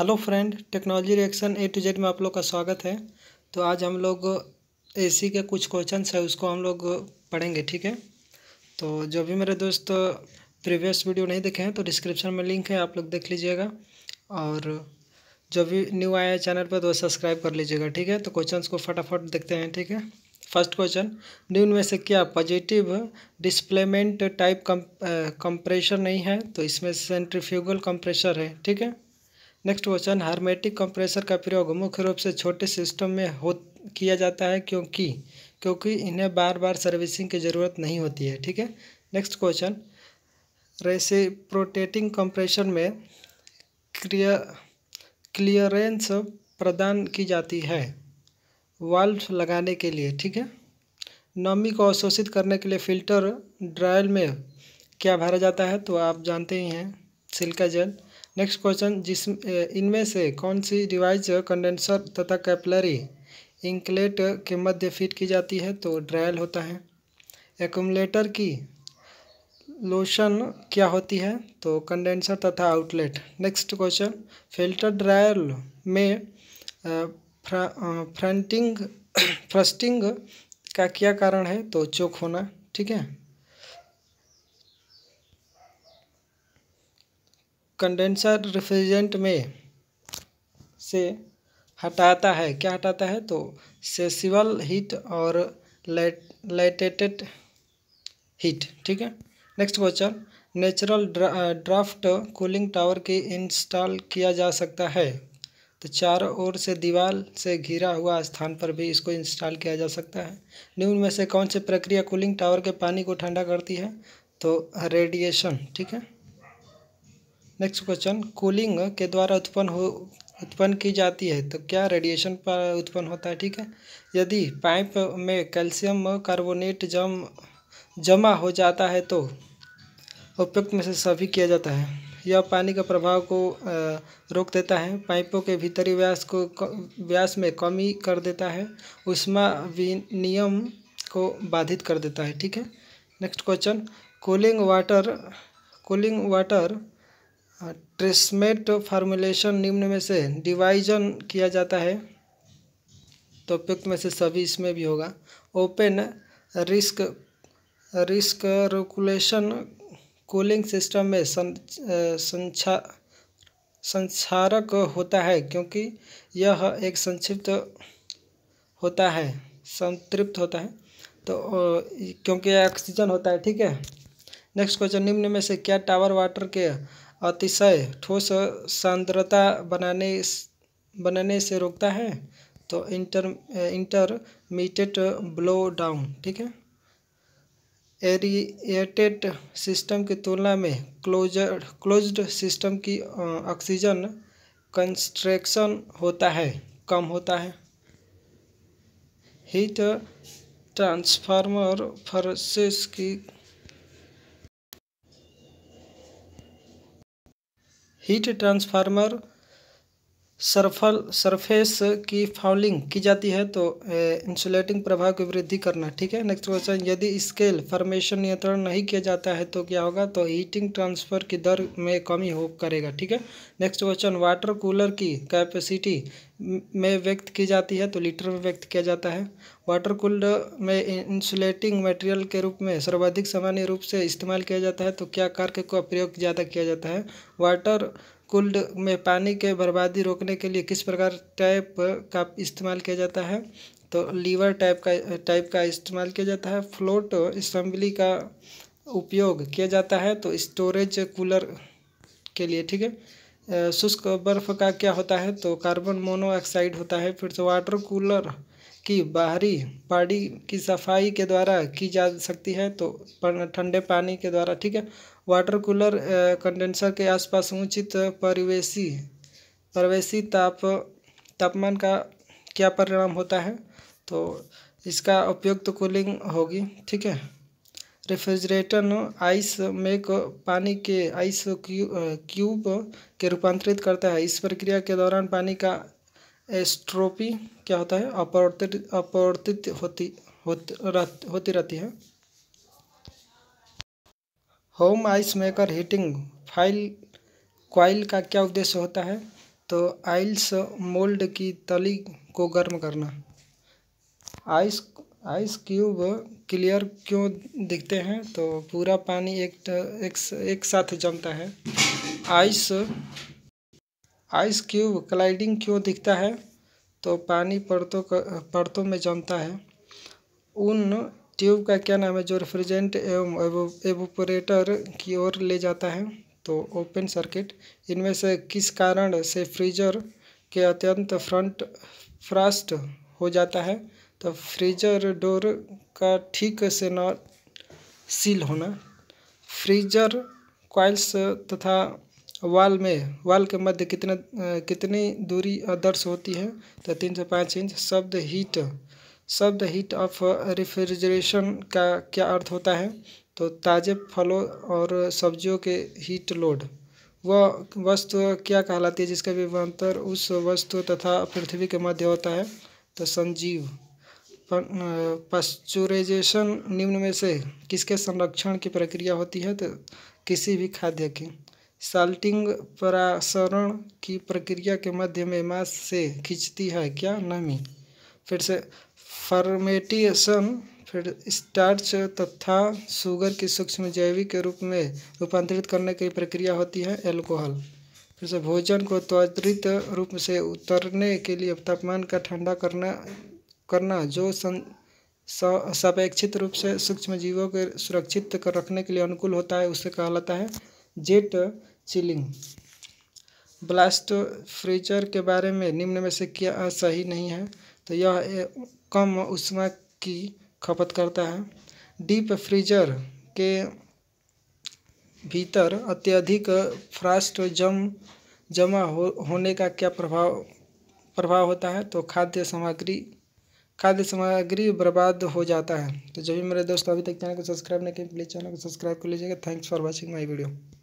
hello friend technology reaction A to Z में आप लोग का स्वागत है तो आज हम लोग एसी के कुछ क्वेश्चन है उसको हम लोग पढ़ेंगे ठीक है तो जो भी मेरे दोस्त प्रीवियस वीडियो नहीं देखे हैं तो डिस्क्रिप्शन में लिंक है आप लोग देख लीजिएगा और जो भी न्यू आया है चैनल पर तो सब्सक्राइब कर लीजिएगा ठीक है तो क्वेश्चन को फटाफट देखते हैं ठीक है फर्स्ट क्वेश्चन न्यू में से क्या पॉजिटिव डिस्प्लेमेंट टाइप कम कंप्रेशर नहीं है तो इसमें सेंट्रीफ्यूगल कंप्रेशर है ठीक है नेक्स्ट क्वेश्चन हार्मेटिक कंप्रेसर का प्रयोग मुख्य रूप से छोटे सिस्टम में हो किया जाता है क्योंकि क्योंकि इन्हें बार बार सर्विसिंग की ज़रूरत नहीं होती है ठीक है नेक्स्ट क्वेश्चन रेसिप्रोटेटिंग कंप्रेशन में क्रिया क्लियरेंस प्रदान की जाती है वाल्व लगाने के लिए ठीक है नमी को अवशोषित करने के लिए फिल्टर ड्रायल में क्या भरा जाता है तो आप जानते ही हैं सिल्का जेल नेक्स्ट क्वेश्चन जिस इनमें से कौन सी डिवाइस कंडेंसर तथा कैपलरी इंकलेट के मध्य फिट की जाती है तो ड्रायल होता है एकुमलेटर की लोशन क्या होती है तो कंडेंसर तथा outlet next question filter drier में फ्रंटिंग फ्रस्टिंग का क्या कारण है तो चोक होना ठीक है कंडेंसर रेफ्रिजरेंट में से हटाता है क्या हटाता है तो सेसिबल हीट और लाइट लाइटेटेड हीट ठीक है next question natural draft cooling tower की इंस्टॉल किया जा सकता है तो चारों ओर से दीवार से घिरा हुआ स्थान पर भी इसको इंस्टॉल किया जा सकता है निम्न में से कौन सी प्रक्रिया कूलिंग टावर के पानी को ठंडा करती है तो रेडिएशन ठीक है नेक्स्ट क्वेश्चन कूलिंग के द्वारा उत्पन्न हो उत्पन्न की जाती है तो क्या रेडिएशन पर उत्पन्न होता है ठीक है यदि पाइप में कैल्शियम कार्बोनेट जम जमा हो जाता है तो उपयुक्त में से सभी किया जाता है यह पानी का प्रभाव को रोक देता है पाइपों के भीतरी व्यास को व्यास में कमी कर देता है उष्मा विनियम को बाधित कर देता है ठीक है next question cooling water cooling water हाँ, ट्रेसमेट फार्मूलेशन निम्न में से डिवाइजन किया जाता है तो उपयुक्त में से सभी इसमें भी होगा open risk risk regulation cooling system में संचा संचारक होता है क्योंकि यह एक संक्षिप्त होता है संतृप्त होता है तो क्योंकि ऑक्सीजन होता है ठीक है नेक्स्ट क्वेश्चन निम्न में से क्या टावर वाटर के अतिशय ठोस सांद्रता बनाने बनाने से रोकता है तो इंटर इंटरमीडिएट ब्लो डाउन ठीक है एरिएटेड सिस्टम की तुलना में क्लोज क्लोज्ड सिस्टम की ऑक्सीजन कंस्ट्रेक्शन होता है कम होता है हीट ट्रांसफार्मर फर्सेस की heat transformer सरफल सरफेस की फाउलिंग की जाती है तो इंसुलेटिंग प्रभाव की वृद्धि करना ठीक है नेक्स्ट क्वेश्चन यदि स्केल फॉर्मेशन नियंत्रण नहीं किया जाता है तो क्या होगा तो हीटिंग ट्रांसफर की दर में कमी हो करेगा ठीक है नेक्स्ट क्वेश्चन वाटर कूलर की कैपेसिटी में व्यक्त की जाती है तो लीटर में व्यक्त किया जाता है वाटर कूलर में इंसुलेटिंग मटेरियल के रूप में सर्वाधिक सामान्य रूप से इस्तेमाल किया जाता है तो क्या कार्य का प्रयोग ज़्यादा किया जाता है वाटर कुल्ड में पानी के बर्बादी रोकने के लिए किस प्रकार टैप का इस्तेमाल किया जाता है तो लीवर टाइप का टाइप का इस्तेमाल किया जाता है फ्लोट असम्बली का उपयोग किया जाता है तो स्टोरेज कूलर के लिए ठीक है शुष्क बर्फ का क्या होता है तो कार्बन मोनोऑक्साइड होता है फिर तो वाटर कूलर की बाहरी बाड़ी की सफाई के द्वारा की जा सकती है तो ठंडे पानी के द्वारा ठीक है वाटर कूलर कंडेंसर के आसपास उचित परिवेशी परिवेशी ताप तापमान का क्या परिणाम होता है तो इसका उपयुक्त तो कूलिंग होगी ठीक है रेफ्रिजरेटर आइस मेक पानी के आइस क्यूब के रूपांतरित करता है इस प्रक्रिया के दौरान पानी का एस्ट्रोपी क्या होता है अपर्तित अपवर्तित होती होती रहती है होम आइस मेकर हीटिंग फाइल क्वाइल का क्या उद्देश्य होता है तो आइल्स मोल्ड की तली को गर्म करना आइस आइस क्यूब क्लियर क्यों दिखते हैं तो पूरा पानी एक एक, एक साथ जमता है आइस आइस क्यूब क्लाइडिंग क्यों दिखता है तो पानी परतों परतों में जमता है उन ट्यूब का क्या नाम है जो रेफ्रिजरेंट एवं एवोपोरेटर की ओर ले जाता है तो ओपन सर्किट इनमें से किस कारण से फ्रीजर के अत्यंत फ्रंट फ्रास्ट हो जाता है तो फ्रीजर डोर का ठीक से न सील होना फ्रीजर क्वाइल्स तथा वाल में वाल के मध्य कितने कितनी दूरी आदर्श होती है तो तीन से पाँच इंच शब्द हीट शब्द हीट ऑफ रिफ्रिजरेशन का क्या अर्थ होता है तो ताज़े फलों और सब्जियों के हीट लोड वह वस्तु क्या कहलाती है जिसका विमांतर उस वस्तु तथा पृथ्वी के मध्य होता है तो संजीव पास्चुराइजेशन निम्न में से किसके संरक्षण की प्रक्रिया होती है तो किसी भी खाद्य की साल्टिंग परासरण की प्रक्रिया के मध्य में मांस से खींचती है क्या नमी फिर से फर्मेंटेशन फिर स्टार्च तथा शुगर की सूक्ष्म जैविक के रूप में रूपांतरित करने की प्रक्रिया होती है एल्कोहल फिर से भोजन को त्वरित रूप से उतरने के लिए तापमान का ठंडा करना करना जो सं सापेक्षित रूप से सूक्ष्म जीवों के सुरक्षित कर रखने के लिए अनुकूल होता है उसे कहा जाता है जेट चिलिंग ब्लास्ट फ्रीजर के बारे में निम्न में से क्या सही नहीं है तो यह कम उष्मा की खपत करता है डीप फ्रीजर के भीतर अत्यधिक फ्रास्ट जम जमा हो होने का क्या प्रभाव प्रभाव होता है तो खाद्य सामग्री खाद्य सामग्री बर्बाद हो जाता है तो जब भी मेरे दोस्त अभी तक चैनल को सब्सक्राइब नहीं किया प्लीज़ चैनल को सब्सक्राइब कर लीजिएगा thanks for watching my video